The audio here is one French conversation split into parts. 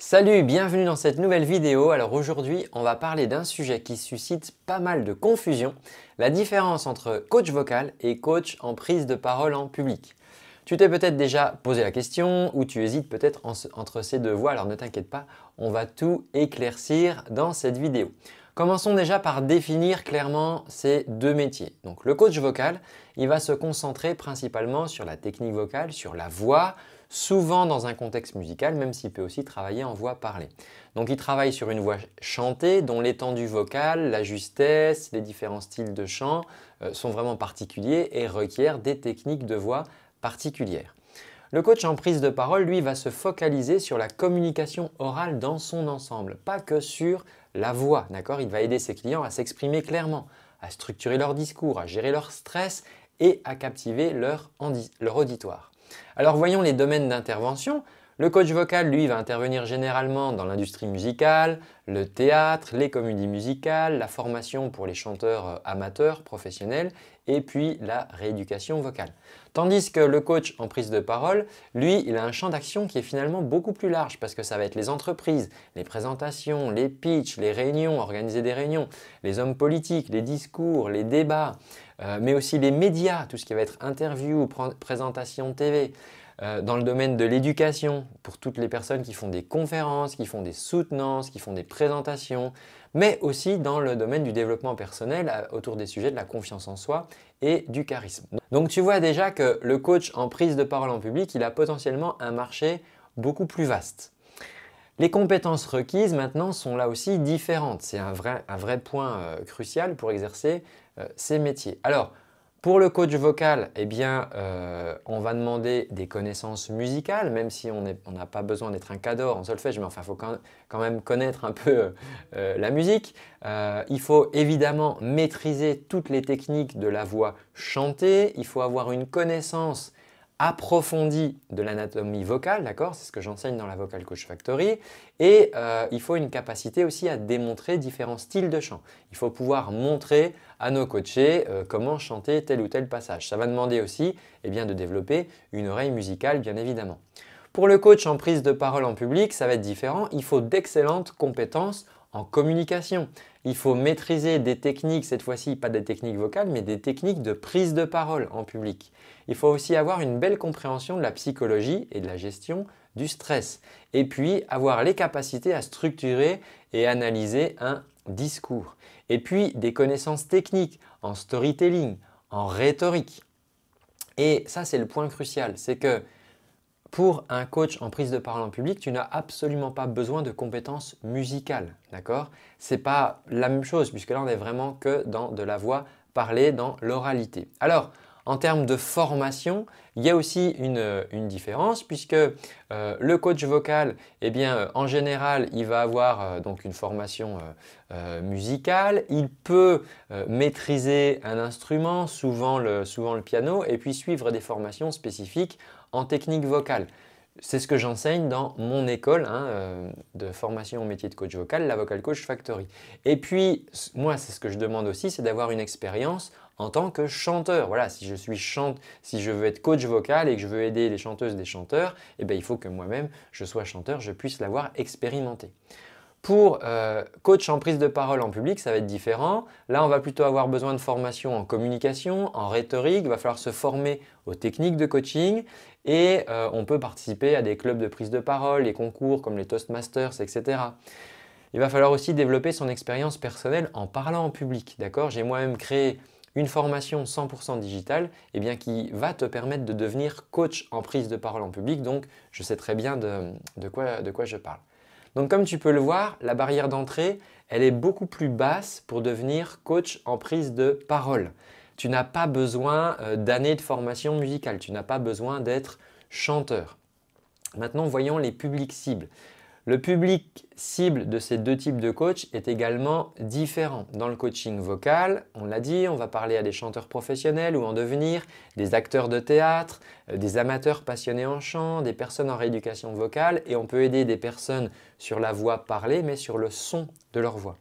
Salut, bienvenue dans cette nouvelle vidéo. Alors aujourd'hui, on va parler d'un sujet qui suscite pas mal de confusion, la différence entre coach vocal et coach en prise de parole en public. Tu t'es peut-être déjà posé la question ou tu hésites peut-être entre ces deux voies, alors ne t'inquiète pas, on va tout éclaircir dans cette vidéo. Commençons déjà par définir clairement ces deux métiers. Donc le coach vocal, il va se concentrer principalement sur la technique vocale, sur la voix, souvent dans un contexte musical, même s'il peut aussi travailler en voix parlée. Donc il travaille sur une voix chantée dont l'étendue vocale, la justesse, les différents styles de chant euh, sont vraiment particuliers et requièrent des techniques de voix particulières. Le coach en prise de parole, lui, va se focaliser sur la communication orale dans son ensemble, pas que sur la voix, d'accord Il va aider ses clients à s'exprimer clairement, à structurer leur discours, à gérer leur stress et à captiver leur, leur auditoire. Alors voyons les domaines d'intervention le coach vocal, lui, va intervenir généralement dans l'industrie musicale, le théâtre, les comédies musicales, la formation pour les chanteurs euh, amateurs, professionnels, et puis la rééducation vocale. Tandis que le coach en prise de parole, lui, il a un champ d'action qui est finalement beaucoup plus large parce que ça va être les entreprises, les présentations, les pitchs, les réunions, organiser des réunions, les hommes politiques, les discours, les débats, euh, mais aussi les médias, tout ce qui va être interview, ou présentation TV. Euh, dans le domaine de l'éducation, pour toutes les personnes qui font des conférences, qui font des soutenances, qui font des présentations, mais aussi dans le domaine du développement personnel euh, autour des sujets de la confiance en soi et du charisme. Donc tu vois déjà que le coach en prise de parole en public, il a potentiellement un marché beaucoup plus vaste. Les compétences requises maintenant sont là aussi différentes. C'est un vrai, point euh, crucial pour exercer ces métiers. Alors, pour le coach vocal, eh bien, euh, on va demander des connaissances musicales, même si on n'a pas besoin d'être un cador en solfège, mais enfin, il faut quand, même connaître un peu euh, la musique. Euh, il faut évidemment maîtriser toutes les techniques de la voix chantée. Il faut avoir une connaissance approfondie de l'anatomie vocale, d'accord C'est ce que j'enseigne dans la Vocal Coach Factory. Et euh, il faut une capacité aussi à démontrer différents styles de chant. Il faut pouvoir montrer à nos coachés euh, comment chanter tel ou tel passage. Ça va demander aussi et eh bien, de développer une oreille musicale, bien évidemment. Pour le coach en prise de parole en public, ça va être différent. Il faut d'excellentes compétences en communication. Il faut maîtriser des techniques, cette fois-ci pas des techniques vocales, mais des techniques de prise de parole en public. Il faut aussi avoir une belle compréhension de la psychologie et de la gestion du stress. Et puis avoir les capacités à structurer et analyser un discours. Et puis des connaissances techniques en storytelling, en rhétorique. Et ça, c'est le point crucial, c'est que pour un coach en prise de parole en public, tu n'as absolument pas besoin de compétences musicales, d'accord n'est pas la même chose puisque là on est vraiment que dans de la voix parlée, dans l'oralité. Alors, en termes de formation, il y a aussi une, différence puisque euh, le coach vocal, eh bien, euh, en général, il va avoir euh, donc une formation musicale, il peut maîtriser un instrument, souvent le piano, et puis suivre des formations spécifiques en technique vocale. C'est ce que j'enseigne dans mon école hein, euh, de formation au métier de coach vocal, la Vocal Coach Factory. Et puis, moi, c'est ce que je demande aussi, c'est d'avoir une expérience en tant que chanteur. Voilà, si je suis chante, si je veux être coach vocal et que je veux aider les chanteuses des chanteurs, eh bien, il faut que moi-même, je sois chanteur, je puisse l'avoir expérimenté. Pour euh, coach en prise de parole en public, ça va être différent. Là, on va plutôt avoir besoin de formation en communication, en rhétorique. Il va falloir se former aux techniques de coaching et euh, on peut participer à des clubs de prise de parole, les concours comme les Toastmasters, etc. Il va falloir aussi développer son expérience personnelle en parlant en public. D'accord J'ai moi-même créé une formation 100% digitale eh bien, qui va te permettre de devenir coach en prise de parole en public. Donc, je sais très bien de quoi je parle. Donc comme tu peux le voir, la barrière d'entrée, elle est beaucoup plus basse pour devenir coach en prise de parole. Tu n'as pas besoin euh, d'années de formation musicale, tu n'as pas besoin d'être chanteur. Maintenant, voyons les publics cibles. Le public cible de ces deux types de coachs est également différent. Dans le coaching vocal, on l'a dit, on va parler à des chanteurs professionnels ou en devenir, des acteurs de théâtre, euh, des amateurs passionnés en chant, des personnes en rééducation vocale, et on peut aider des personnes sur la voix parlée, mais sur le son de leur voix.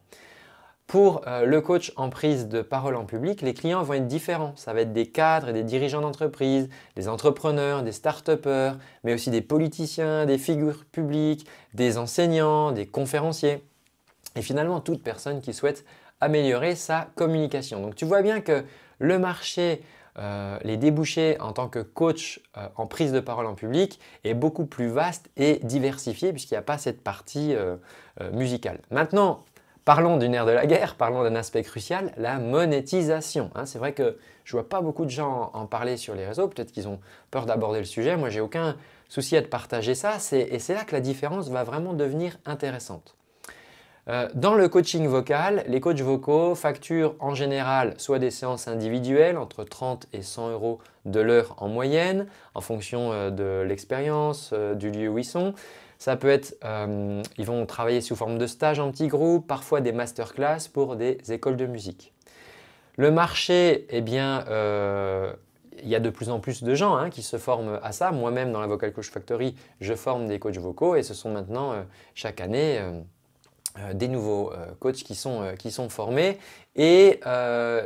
Pour euh, le coach en prise de parole en public, les clients vont être différents. Ça va être des cadres et des dirigeants d'entreprise, des entrepreneurs, des start-upers, mais aussi des politiciens, des figures publiques, des enseignants, des conférenciers. Et finalement, toute personne qui souhaite améliorer sa communication. Donc tu vois bien que le marché, euh, les débouchés en tant que coach euh, en prise de parole en public est beaucoup plus vaste et diversifié puisqu'il n'y a pas cette partie musicale. Maintenant, Parlons d'une ère de la guerre, parlons d'un aspect crucial, la monétisation. Hein. c'est vrai que je vois pas beaucoup de gens en, parler sur les réseaux, peut-être qu'ils ont peur d'aborder le sujet, moi j'ai aucun souci à partager ça, et c'est là que la différence va vraiment devenir intéressante. Euh, dans le coaching vocal, les coachs vocaux facturent en général soit des séances individuelles entre 30 et 100 euros de l'heure en moyenne, en fonction euh, de l'expérience, euh, du lieu où ils sont, ça peut être, euh, ils vont travailler sous forme de stage en petits groupes, parfois des masterclass pour des écoles de musique. Le marché, eh bien, euh, il y a de plus en plus de gens hein, qui se forment à ça. Moi-même, dans la Vocal Coach Factory, je forme des coachs vocaux et ce sont maintenant, euh, chaque année, des nouveaux coachs qui sont, formés. Et en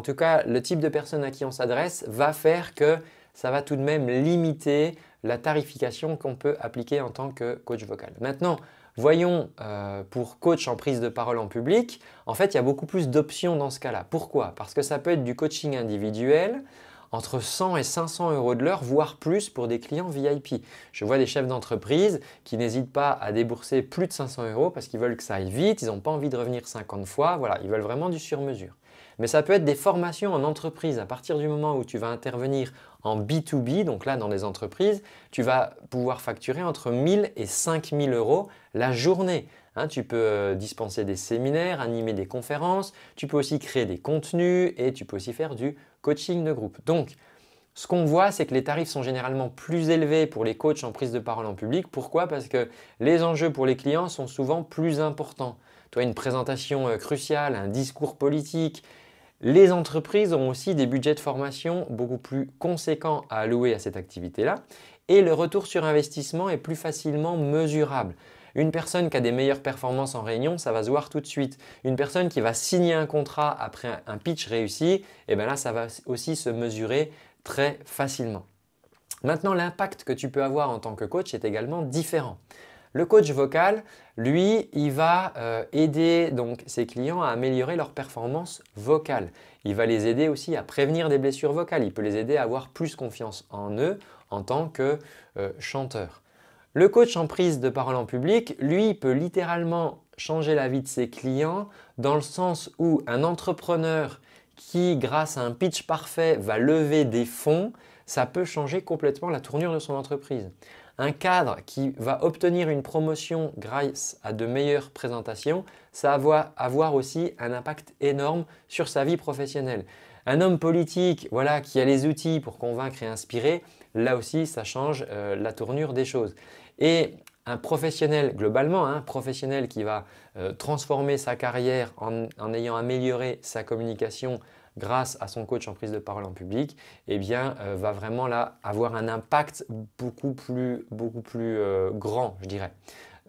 tout cas, le type de personne à qui on s'adresse va faire que ça va tout de même limiter la tarification qu'on peut appliquer en tant que coach vocal. Maintenant, voyons euh, pour coach en prise de parole en public, en fait, il y a beaucoup plus d'options dans ce cas-là. Pourquoi Parce que ça peut être du coaching individuel, entre 100 et 500 euros de l'heure, voire plus pour des clients VIP. Je vois des chefs d'entreprise qui n'hésitent pas à débourser plus de 500 euros parce qu'ils veulent que ça aille vite, ils n'ont pas envie de revenir 50 fois, voilà, ils veulent vraiment du sur-mesure mais ça peut être des formations en entreprise. À partir du moment où tu vas intervenir en B2B, donc là dans des entreprises, tu vas pouvoir facturer entre 1000 et 5000 euros la journée. Hein, tu peux euh, dispenser des séminaires, animer des conférences, tu peux aussi créer des contenus et tu peux aussi faire du coaching de groupe. Donc, ce qu'on voit, c'est que les tarifs sont généralement plus élevés pour les coachs en prise de parole en public. Pourquoi Parce que les enjeux pour les clients sont souvent plus importants. Toi, une présentation euh, cruciale, un discours politique, les entreprises ont aussi des budgets de formation beaucoup plus conséquents à allouer à cette activité-là et le retour sur investissement est plus facilement mesurable. Une personne qui a des meilleures performances en réunion, ça va se voir tout de suite. Une personne qui va signer un contrat après un pitch réussi, et eh bien là, ça va aussi se mesurer très facilement. Maintenant, l'impact que tu peux avoir en tant que coach est également différent. Le coach vocal, lui, il va euh, aider donc ses clients à améliorer leur performance vocale. Il va les aider aussi à prévenir des blessures vocales. Il peut les aider à avoir plus confiance en eux en tant que euh, chanteur. Le coach en prise de parole en public, lui, peut littéralement changer la vie de ses clients dans le sens où un entrepreneur qui, grâce à un pitch parfait, va lever des fonds, ça peut changer complètement la tournure de son entreprise. Un cadre qui va obtenir une promotion grâce à de meilleures présentations, ça va avoir aussi un impact énorme sur sa vie professionnelle. Un homme politique voilà, qui a les outils pour convaincre et inspirer, là aussi, ça change euh, la tournure des choses. Et un professionnel, globalement, un hein, professionnel qui va euh, transformer sa carrière en ayant amélioré sa communication, grâce à son coach en prise de parole en public, eh bien, euh, va vraiment là avoir un impact beaucoup plus, beaucoup plus euh, grand, je dirais.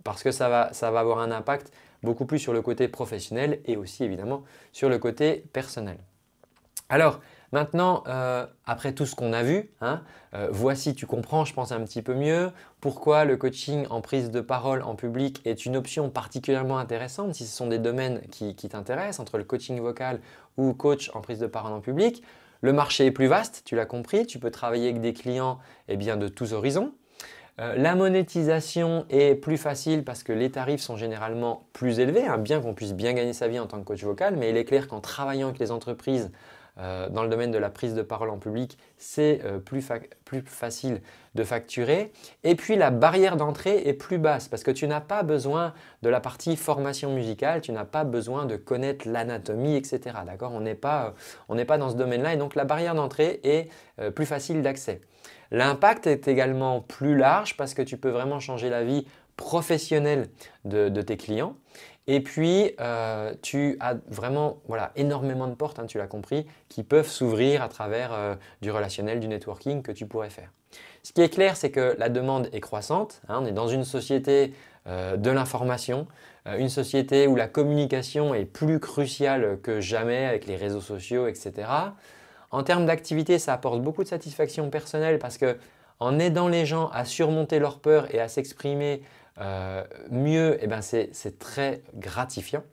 Parce que ça va, ça va avoir un impact beaucoup plus sur le côté professionnel et aussi évidemment sur le côté personnel. Alors, Maintenant, euh, après tout ce qu'on a vu, hein, euh, voici, tu comprends, je pense un petit peu mieux pourquoi le coaching en prise de parole en public est une option particulièrement intéressante si ce sont des domaines qui, t'intéressent, entre le coaching vocal ou coach en prise de parole en public. Le marché est plus vaste, tu l'as compris, tu peux travailler avec des clients et eh bien, de tous horizons. Euh, la monétisation est plus facile parce que les tarifs sont généralement plus élevés, hein, bien qu'on puisse bien gagner sa vie en tant que coach vocal, mais il est clair qu'en travaillant avec les entreprises euh, dans le domaine de la prise de parole en public, c'est euh, plus, facile de facturer. Et puis la barrière d'entrée est plus basse parce que tu n'as pas besoin de la partie formation musicale, tu n'as pas besoin de connaître l'anatomie, etc. D'accord euh, On n'est pas, dans ce domaine-là et donc la barrière d'entrée est plus facile d'accès. L'impact est également plus large parce que tu peux vraiment changer la vie professionnelle de tes clients. Et puis, euh, tu as vraiment voilà, énormément de portes, hein, tu l'as compris, qui peuvent s'ouvrir à travers euh, du relationnel, du networking que tu pourrais faire. Ce qui est clair, c'est que la demande est croissante. Hein, on est dans une société euh, de l'information, une société où la communication est plus cruciale que jamais avec les réseaux sociaux, etc. En termes d'activité, ça apporte beaucoup de satisfaction personnelle parce que en aidant les gens à surmonter leurs peurs et à s'exprimer euh, mieux, eh ben, c'est très gratifiant.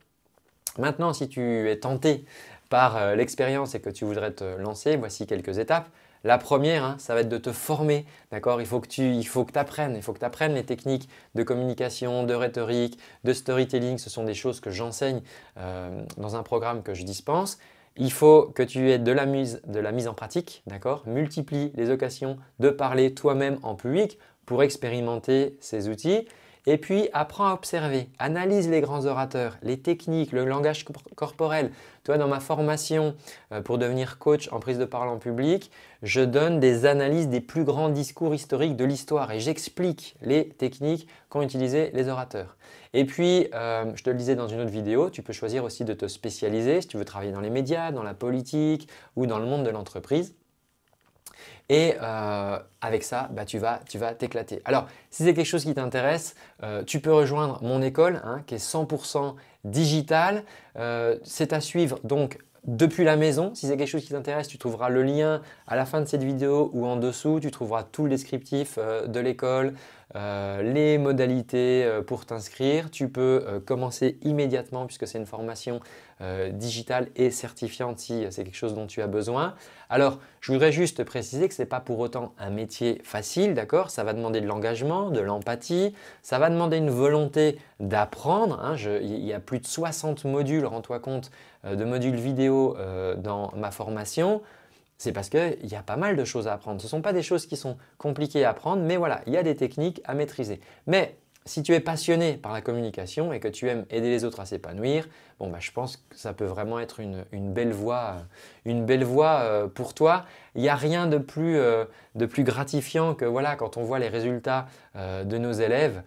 Maintenant, si tu es tenté par euh, l'expérience et que tu voudrais te lancer, voici quelques étapes. La première, hein, ça va être de te former, Il faut que tu il faut que apprennes, il faut que tu les techniques de communication, de rhétorique, de storytelling. Ce sont des choses que j'enseigne euh, dans un programme que je dispense. Il faut que tu aies de la mise, de la mise en pratique, d'accord Multiplie les occasions de parler toi-même en public pour expérimenter ces outils. Et puis, apprends à observer, analyse les grands orateurs, les techniques, le langage corporel. Toi, dans ma formation euh, pour devenir coach en prise de parole en public, je donne des analyses des plus grands discours historiques de l'histoire et j'explique les techniques qu'ont utilisées les orateurs. Et puis, euh, je te le disais dans une autre vidéo, tu peux choisir aussi de te spécialiser si tu veux travailler dans les médias, dans la politique ou dans le monde de l'entreprise. Et euh, avec ça, bah, tu vas tu vas t'éclater. Alors, si c'est quelque chose qui t'intéresse, euh, tu peux rejoindre mon école hein, qui est 100% digitale. Euh, c'est à suivre donc depuis la maison. Si c'est quelque chose qui t'intéresse, tu trouveras le lien à la fin de cette vidéo ou en dessous. Tu trouveras tout le descriptif euh, de l'école, euh, les modalités euh, pour t'inscrire. Tu peux commencer immédiatement puisque c'est une formation digitale et certifiante si c'est quelque chose dont tu as besoin. Alors, je voudrais juste préciser que ce n'est pas pour autant un métier facile, d'accord Ça va demander de l'engagement, de l'empathie, ça va demander une volonté d'apprendre. Hein. il y a plus de 60 modules, rends-toi compte, euh, de modules vidéo euh, dans ma formation, c'est parce qu'il y a pas mal de choses à apprendre. Ce ne sont pas des choses qui sont compliquées à apprendre, mais voilà, il y a des techniques à maîtriser. Mais si tu es passionné par la communication et que tu aimes aider les autres à s'épanouir, bon bah, je pense que ça peut vraiment être une, belle voie, une belle voie euh, pour toi. Il n'y a rien de plus, euh, de plus gratifiant que voilà, quand on voit les résultats euh, de nos élèves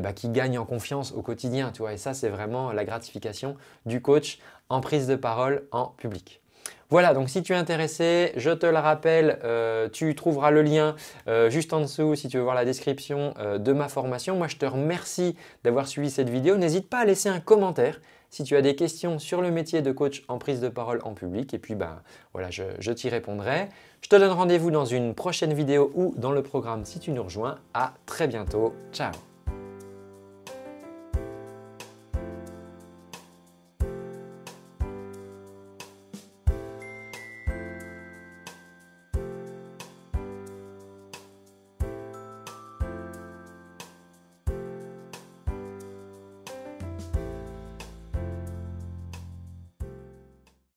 bah, qui, gagnent en confiance au quotidien. et ça, c'est vraiment la gratification du coach en prise de parole en public. Voilà, donc si tu es intéressé, je te le rappelle, euh, tu trouveras le lien euh, juste en dessous si tu veux voir la description euh, de ma formation. Moi, je te remercie d'avoir suivi cette vidéo. N'hésite pas à laisser un commentaire si tu as des questions sur le métier de coach en prise de parole en public. Et puis, ben, voilà, je, je t'y répondrai. Je te donne rendez-vous dans une prochaine vidéo ou dans le programme si tu nous rejoins. À très bientôt. Ciao